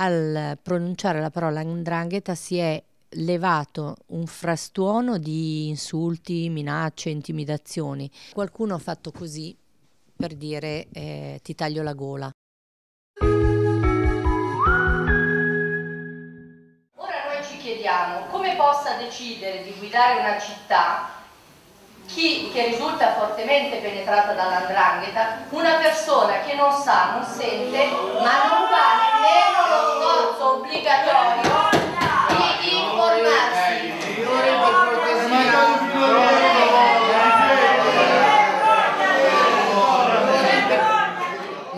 al pronunciare la parola andrangheta si è levato un frastuono di insulti, minacce, intimidazioni. Qualcuno ha fatto così per dire eh, ti taglio la gola. Ora noi ci chiediamo come possa decidere di guidare una città chi che risulta fortemente penetrata dall'andrangheta, una persona che non sa, non sente, ma non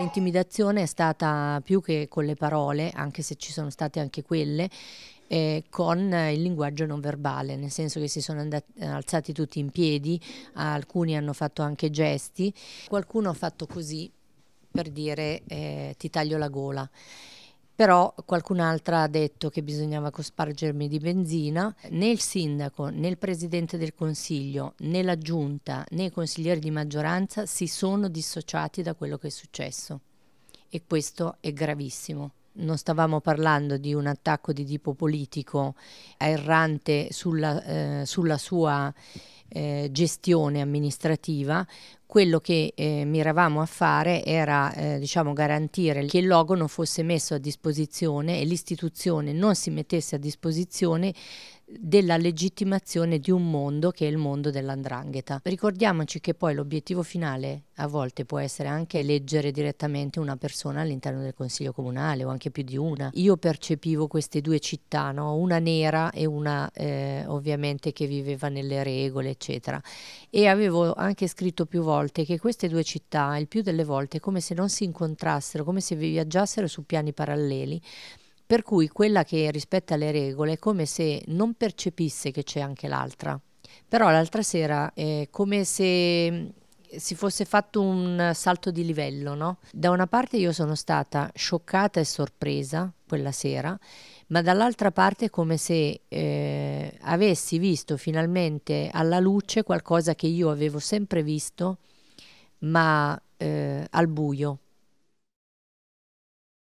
L'intimidazione è stata più che con le parole, anche se ci sono state anche quelle, eh, con il linguaggio non verbale, nel senso che si sono andati, alzati tutti in piedi, alcuni hanno fatto anche gesti, qualcuno ha fatto così per dire eh, ti taglio la gola però qualcun'altra ha detto che bisognava cospargermi di benzina. Né il sindaco, né il presidente del consiglio, né la giunta, né i consiglieri di maggioranza si sono dissociati da quello che è successo e questo è gravissimo. Non stavamo parlando di un attacco di tipo politico errante sulla, eh, sulla sua eh, gestione amministrativa, quello che eh, miravamo a fare era eh, diciamo, garantire che il logo non fosse messo a disposizione e l'istituzione non si mettesse a disposizione della legittimazione di un mondo che è il mondo dell'andrangheta. Ricordiamoci che poi l'obiettivo finale a volte può essere anche eleggere direttamente una persona all'interno del consiglio comunale o anche più di una. Io percepivo queste due città, no? una nera e una eh, ovviamente che viveva nelle regole, eccetera. E avevo anche scritto più volte che queste due città, il più delle volte, è come se non si incontrassero, come se viaggiassero su piani paralleli, per cui quella che rispetta le regole è come se non percepisse che c'è anche l'altra. Però l'altra sera è come se si fosse fatto un salto di livello, no? Da una parte io sono stata scioccata e sorpresa quella sera, ma dall'altra parte come se eh, avessi visto finalmente alla luce qualcosa che io avevo sempre visto, ma eh, al buio.